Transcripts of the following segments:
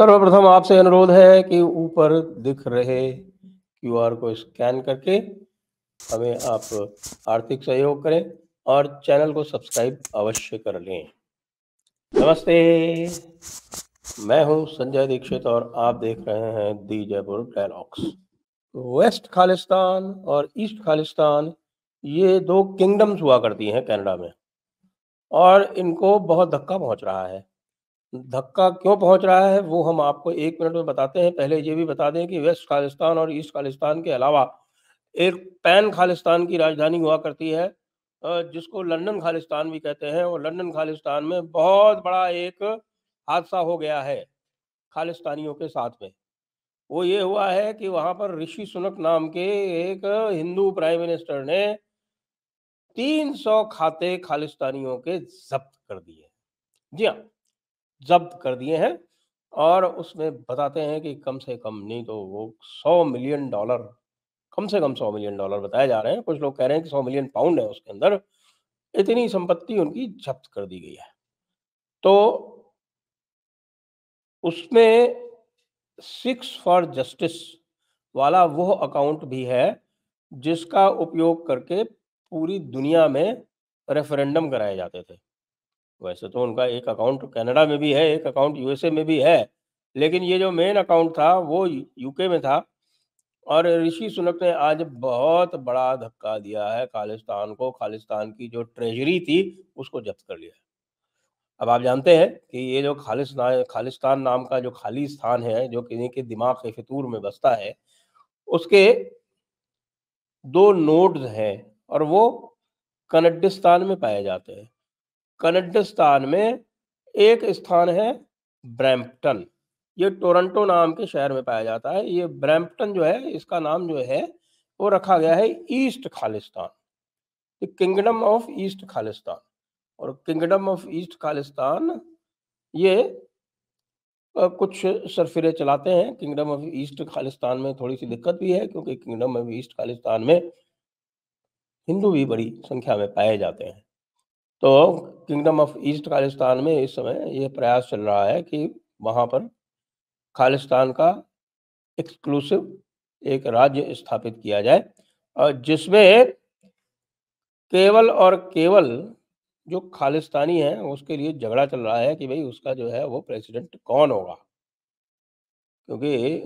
सर्वप्रथम आपसे अनुरोध है कि ऊपर दिख रहे क्यूआर को स्कैन करके हमें आप आर्थिक सहयोग करें और चैनल को सब्सक्राइब अवश्य कर लें नमस्ते मैं हूं संजय दीक्षित और आप देख रहे हैं the Jaipur dialogues west Khalistan और ईस्ट खालिस्तान ये दो किंगडम्स हुआ करती हैं कनाडा में और इनको बहुत धक्का पहुंच रहा है धक्का क्यों पहुंच रहा है वो हम आपको एक मिनट में बताते हैं पहले ये भी बता दें कि वेस्ट खालिस्तान और ईस्ट खालिस्तान के अलावा एक पैन खालिस्तान की राजधानी हुआ करती है जिसको लंदन खालिस्तान भी कहते हैं और लंदन खालिस्तान में बहुत बड़ा एक हादसा हो गया है खालिस्तानियों के साथ में वो ये हुआ है कि वहाँ पर ऋषि सुनक नाम के एक हिंदू प्राइम मिनिस्टर ने 300 खाते खालिस्तानियों के जब्त कर दिए जी हाँ जब्त कर दिए हैं और उसमें बताते हैं कि कम से कम नहीं तो वो सौ मिलियन डॉलर कम से कम सौ मिलियन डॉलर बताए जा रहे हैं कुछ लोग कह रहे हैं कि सौ मिलियन पाउंड है उसके अंदर इतनी संपत्ति उनकी जब्त कर दी गई है तो उसमें सिक्स फॉर जस्टिस वाला वो अकाउंट भी है जिसका उपयोग करके पूरी दुनिया में रेफरेंडम कराए जाते थे वैसे तो उनका एक अकाउंट कनाडा में भी है एक अकाउंट यूएसए में भी है लेकिन ये जो मेन अकाउंट था वो यूके में था और ऋषि सुनक ने आज बहुत बड़ा धक्का दिया है खालिस्तान को खालिस्तान की जो ट्रेजरी थी उसको जब्त कर लिया अब आप जानते हैं कि ये जो खालिस्तान खालिस्तान नाम का जो खाली स्थान है जो किन्हीं के दिमाग के फितूर में बसता है उसके दो नोड्स हैं और वो कनडिस्तान में पाए जाते हैं कनडस्तान में एक स्थान है ब्रैम्पटन ये टोरंटो नाम के शहर में पाया जाता है ये ब्रैम्पटन जो है इसका नाम जो है वो रखा गया है east Khalistan the kingdom of east Khalistan और किंगडम ऑफ ईस्ट खालिस्तान ये कुछ सरफिरे चलाते हैं किंगडम ऑफ ईस्ट खालिस्तान में थोड़ी सी दिक्कत भी है क्योंकि किंगडम ऑफ ईस्ट खालिस्तान में हिंदू भी बड़ी संख्या में पाए जाते हैं तो किंगडम ऑफ ईस्ट खालिस्तान में इस समय यह प्रयास चल रहा है कि वहाँ पर खालिस्तान का एक्सक्लूसिव एक राज्य स्थापित किया जाए और जिसमें केवल और केवल जो खालिस्तानी है उसके लिए झगड़ा चल रहा है कि भाई उसका जो है वो प्रेसिडेंट कौन होगा क्योंकि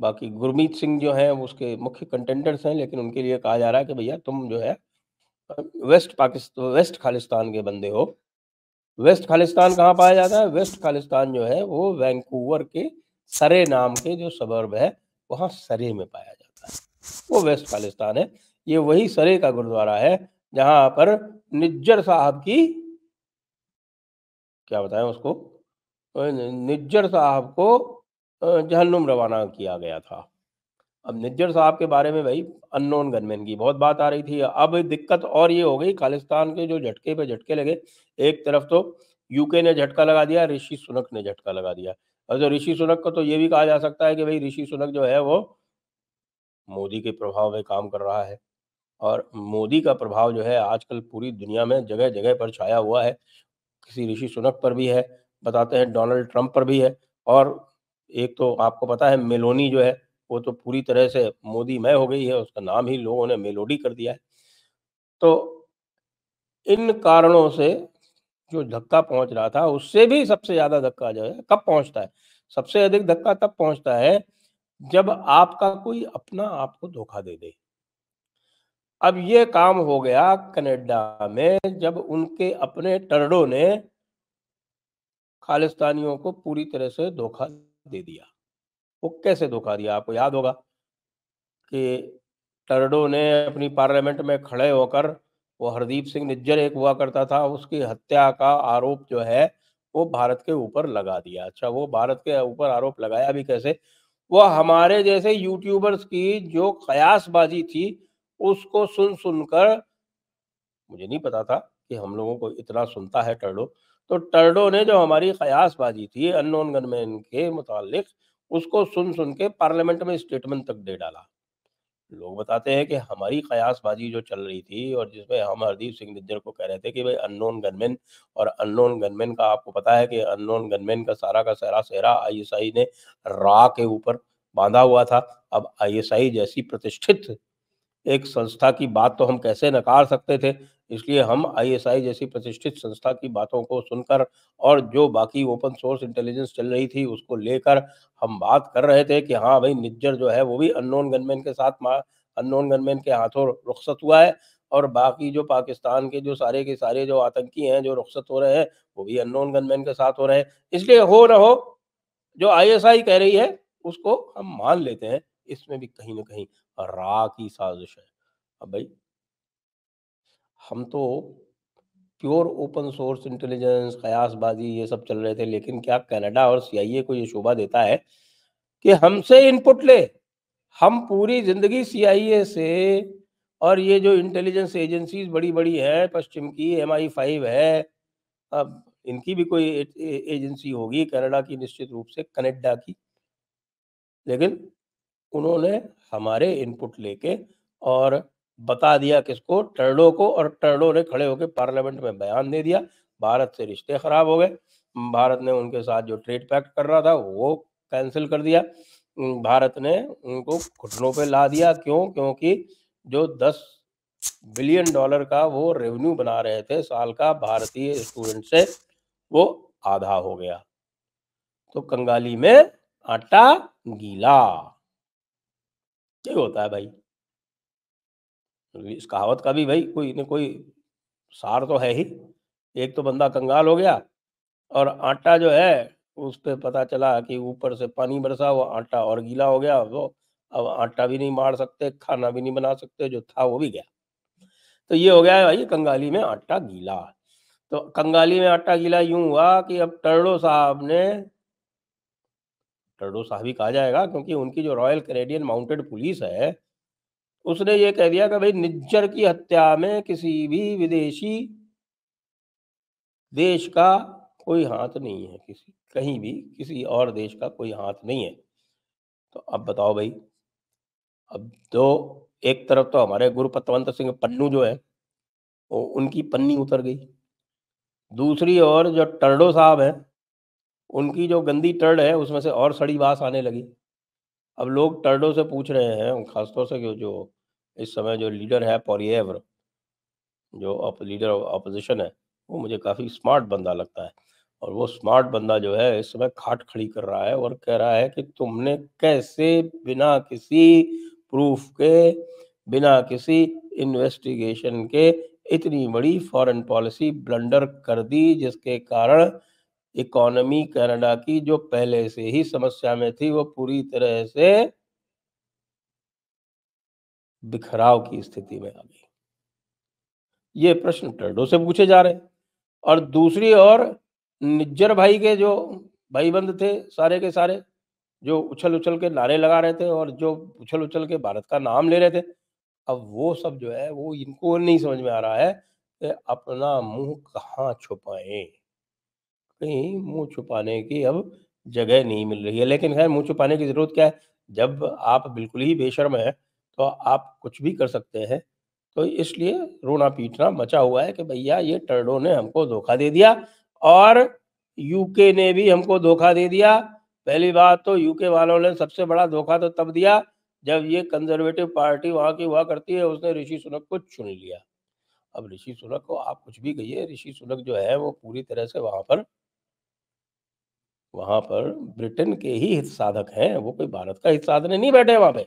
बाकी गुरमीत सिंह जो हैं उसके मुख्य कंटेंडर्स हैं लेकिन उनके लिए कहा जा रहा है कि भैया तुम जो है वेस्ट पाकिस्तान वेस्ट खालिस्तान के बंदे हो वेस्ट खालिस्तान कहाँ पाया जाता है वेस्ट खालिस्तान जो है वो वैंकूवर के सरे नाम के जो सबर्ब है वहाँ सरे में पाया जाता है वो वेस्ट खालिस्तान है ये वही सरे का गुरुद्वारा है जहाँ पर निज्जर साहब की क्या बताएं उसको निज्जर साहब को जहन्नुम रवाना किया गया था अब निज्जर साहब के बारे में भाई अननोन गनमैन की बहुत बात आ रही थी अब दिक्कत और ये हो गई खालिस्तान के जो झटके पे झटके लगे एक तरफ तो यूके ने झटका लगा दिया ऋषि सुनक ने झटका लगा दिया और अच्छा, जो ऋषि सुनक को तो ये भी कहा जा सकता है कि भाई ऋषि सुनक जो है वो मोदी के प्रभाव में काम कर रहा है और मोदी का प्रभाव जो है आजकल पूरी दुनिया में जगह जगह पर छाया हुआ है किसी ऋषि सुनक पर भी है बताते हैं डोनाल्ड ट्रंप पर भी है और एक तो आपको पता है मेलोनी जो है वो तो पूरी तरह से मोदी मय हो गई है उसका नाम ही लोगों ने मेलोडी कर दिया है तो इन कारणों से जो धक्का पहुंच रहा था उससे भी सबसे ज्यादा धक्का जो है कब पहुंचता है सबसे अधिक धक्का तब पहुंचता है जब आपका कोई अपना आपको धोखा दे दे अब ये काम हो गया कनाडा में जब उनके अपने टर्डो ने खालिस्तानियों को पूरी तरह से धोखा दे दिया वो कैसे धोखा दिया आपको याद होगा कि टर्डो ने अपनी पार्लियामेंट में खड़े होकर वो हरदीप सिंह निज्जर एक हुआ करता था उसकी हत्या का आरोप जो है वो भारत के ऊपर लगा दिया अच्छा वो भारत के ऊपर आरोप लगाया भी कैसे वह हमारे जैसे यूट्यूबर्स की जो कयासबाजी थी उसको सुन सुनकर मुझे नहीं पता था कि हम लोगों को इतना सुनता है टर्डो तो टर्डो ने जो हमारी कयासबाजी थी अननोन गनमैन के मुतालिक उसको सुन सुन के पार्लियामेंट में स्टेटमेंट तक दे डाला लोग बताते हैं कि हमारी कयासबाजी जो चल रही थी और जिसमें हम हरदीप सिंह निज्जर को कह रहे थे कि भाई अननोन गनमैन और अननोन गनमैन का आपको पता है कि अननोन गनमैन का सारा का सारा सेहरा आईएसआई ने रा के ऊपर बांधा हुआ था अब आईएसआई जैसी प्रतिष्ठित एक संस्था की बात तो हम कैसे नकार सकते थे इसलिए हम आईएसआई जैसी प्रतिष्ठित संस्था की बातों को सुनकर और जो बाकी ओपन सोर्स इंटेलिजेंस चल रही थी उसको लेकर हम बात कर रहे थे कि हाँ भाई निज्जर जो है वो भी अननोन गनमैन के साथ अननोन गनमैन के हाथों रुखसत हुआ है और बाकी जो पाकिस्तान के जो सारे के सारे जो आतंकी हैं जो रुखसत हो रहे हैं वो भी अननोन गनमैन के साथ हो रहे हैं इसलिए हो ना हो जो आईएसआई कह रही है उसको हम मान लेते हैं इसमें भी कहीं ना कहीं रा की साजिश है अब भाई हम तो प्योर ओपन सोर्स इंटेलिजेंस कयासबाजी ये सब चल रहे थे लेकिन क्या कनाडा और सीआईए को ये शोभा देता है कि हमसे इनपुट ले हम पूरी जिंदगी सीआईए से और ये जो इंटेलिजेंस एजेंसीज बड़ी बड़ी है पश्चिम की एम आई फाइव है अब इनकी भी कोई एजेंसी होगी कनाडा की निश्चित रूप से कनेडा की लेकिन उन्होंने हमारे इनपुट लेके और बता दिया किसको टर्डो को और टर्डो ने खड़े होकर पार्लियामेंट में बयान दे दिया भारत से रिश्ते खराब हो गए भारत ने उनके साथ जो ट्रेड पैक्ट कर रहा था वो कैंसिल कर दिया भारत ने उनको घुटनों पे ला दिया क्यों क्योंकि जो 10 बिलियन डॉलर का वो रेवेन्यू बना रहे थे साल का भारतीय स्टूडेंट से वो आधा हो गया तो कंगाली में आटा गीला यही होता है भाई इस कहावत का भी भाई कोई ना कोई सार तो है ही एक तो बंदा कंगाल हो गया और आटा जो है उस पर पता चला कि ऊपर से पानी बरसा वो आटा और गीला हो गया वो अब आटा भी नहीं मार सकते खाना भी नहीं बना सकते जो था वो भी गया तो ये हो गया है भाई कंगाली में आटा गीला तो कंगाली में आटा गीला यूं हुआ कि अब टर्डो साहब ने टर्डो साहब कहा जाएगा क्योंकि उनकी जो रॉयल कैनेडियन माउंटेड पुलिस है उसने ये कह दिया कि भाई निज्जर की हत्या में किसी भी विदेशी देश का कोई हाथ नहीं है किसी कहीं भी किसी और देश का कोई हाथ नहीं है तो अब बताओ भाई अब दो तो एक तरफ तो हमारे गुरु पतवंत सिंह पन्नू जो है वो उनकी पन्नी उतर गई दूसरी ओर जो टर्डो साहब हैं उनकी जो गंदी टर्ड है उसमें से और सड़ी बास आने लगी अब लोग टर्डों से पूछ रहे हैं खासतौर से जो इस समय जो लीडर है पॉरिएवर जो अप, लीडर अपोजिशन है वो मुझे काफ़ी स्मार्ट बंदा लगता है और वो स्मार्ट बंदा जो है इस समय खाट खड़ी कर रहा है और कह रहा है कि तुमने कैसे बिना किसी प्रूफ के बिना किसी इन्वेस्टिगेशन के इतनी बड़ी फॉरेन पॉलिसी ब्लंडर कर दी जिसके कारण इकोनॉमी कनाडा की जो पहले से ही समस्या में थी वो पूरी तरह से बिखराव की स्थिति में आ गई ये प्रश्न टर्डो से पूछे जा रहे और दूसरी और निज्जर भाई के जो भाई बंद थे सारे के सारे जो उछल उछल के नारे लगा रहे थे और जो उछल उछल के भारत का नाम ले रहे थे अब वो सब जो है वो इनको नहीं समझ में आ रहा है कि अपना मुंह कहाँ छुपाएं कहीं मुंह छुपाने की अब जगह नहीं मिल रही है लेकिन खैर मुंह छुपाने की जरूरत क्या है जब आप बिल्कुल ही बेशर्म हैं तो आप कुछ भी कर सकते हैं तो इसलिए रोना पीटना मचा हुआ है कि भैया ये टर्डो ने हमको धोखा दे दिया और यूके ने भी हमको धोखा दे दिया पहली बात तो यूके वालों ने सबसे बड़ा धोखा तो तब दिया जब ये कंजर्वेटिव पार्टी वहाँ की हुआ करती है उसने ऋषि सुनक को चुन लिया अब ऋषि सुनक को आप कुछ भी कहिए ऋषि सुनक जो है वो पूरी तरह से वहाँ पर वहां पर ब्रिटेन के ही हित साधक हैं वो कोई भारत का हित साधने नहीं बैठे वहां पे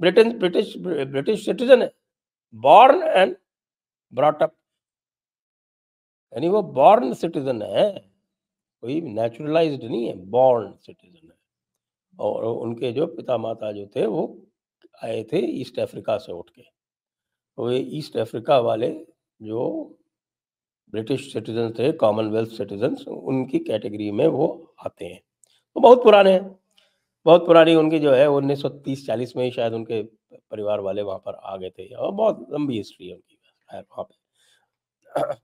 ब्रिटेन ब्रिटिश ब्रिटिश सिटीजन है बॉर्न एंड ब्रॉटअप यानी वो बॉर्न सिटीजन है कोई नेचुरलाइज नहीं है बॉर्न सिटीजन है और उनके जो पिता माता जो थे वो आए थे ईस्ट अफ्रीका से उठ के तो ये ईस्ट अफ्रीका वाले जो ब्रिटिश सिटीजन थे कॉमनवेल्थ सिटीजन उनकी कैटेगरी में वो आते हैं तो बहुत पुराने हैं बहुत पुरानी उनकी जो है 1930-40 में ही शायद उनके परिवार वाले वहाँ पर आ गए थे और बहुत लंबी हिस्ट्री है उनकी खैर वहाँ पर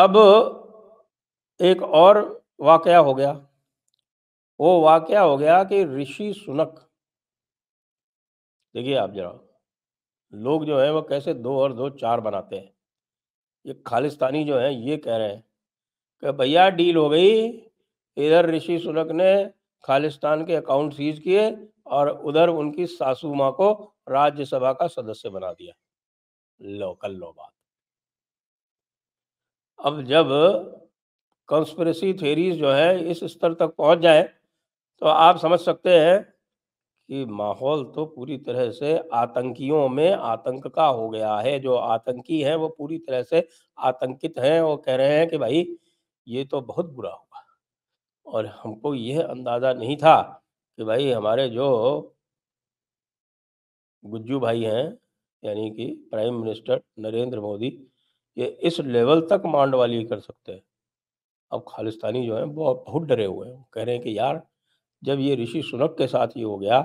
अब एक और वाक़ हो गया वो वाक़ हो गया कि ऋषि सुनक देखिए आप जरा लोग जो है वो कैसे दो और दो चार बनाते हैं ये खालिस्तानी जो है ये कह रहे हैं कि भैया डील हो गई इधर ऋषि सुनक ने खालिस्तान के अकाउंट सीज किए और उधर उनकी सासू माँ को राज्यसभा का सदस्य बना दिया लो कल लो बात अब जब कंस्परेसी थेरीज जो है इस स्तर तक पहुंच जाए तो आप समझ सकते हैं कि माहौल तो पूरी तरह से आतंकियों में आतंक का हो गया है जो आतंकी हैं वो पूरी तरह से आतंकित हैं और कह रहे हैं कि भाई ये तो बहुत बुरा हुआ और हमको यह अंदाजा नहीं था कि भाई हमारे जो गुज्जू भाई हैं यानी कि प्राइम मिनिस्टर नरेंद्र मोदी ये इस लेवल तक मांड वाली कर सकते हैं अब खालिस्तानी जो है बहुत बहुत डरे हुए हैं कह रहे हैं कि यार जब ये ऋषि सुनक के साथ ये हो गया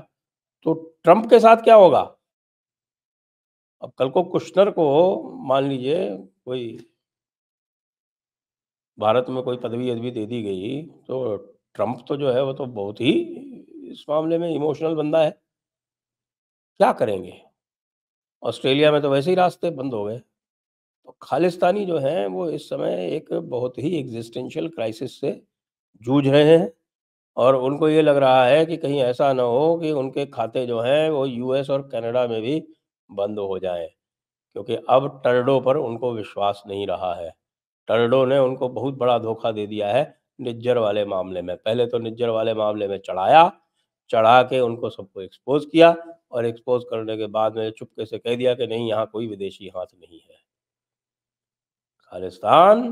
तो ट्रंप के साथ क्या होगा अब कल को कुश्नर को मान लीजिए कोई भारत में कोई पदवी अदवी दे दी गई तो ट्रंप तो जो है वो तो बहुत ही इस मामले में इमोशनल बंदा है क्या करेंगे ऑस्ट्रेलिया में तो वैसे ही रास्ते बंद हो गए तो खालिस्तानी जो हैं वो इस समय एक बहुत ही एग्जिस्टेंशियल क्राइसिस से जूझ रहे हैं और उनको ये लग रहा है कि कहीं ऐसा ना हो कि उनके खाते जो हैं वो यूएस और कनाडा में भी बंद हो जाएं क्योंकि अब टर्डो पर उनको विश्वास नहीं रहा है टर्डो ने उनको बहुत बड़ा धोखा दे दिया है निज्जर वाले मामले में पहले तो निज्जर वाले मामले में चढ़ाया चढ़ा के उनको सबको एक्सपोज किया और एक्सपोज करने के बाद में चुपके से कह दिया कि नहीं यहाँ कोई विदेशी हाथ नहीं है खालिस्तान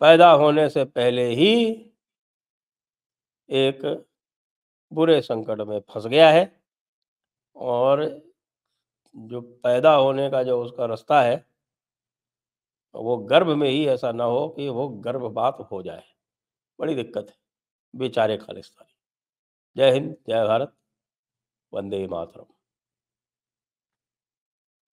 पैदा होने से पहले ही एक बुरे संकट में फंस गया है और जो पैदा होने का जो उसका रास्ता है वो गर्भ में ही ऐसा ना हो कि वो गर्भपात हो जाए बड़ी दिक्कत है बेचारे खालिस्तानी जय हिंद जय भारत वंदे मातरम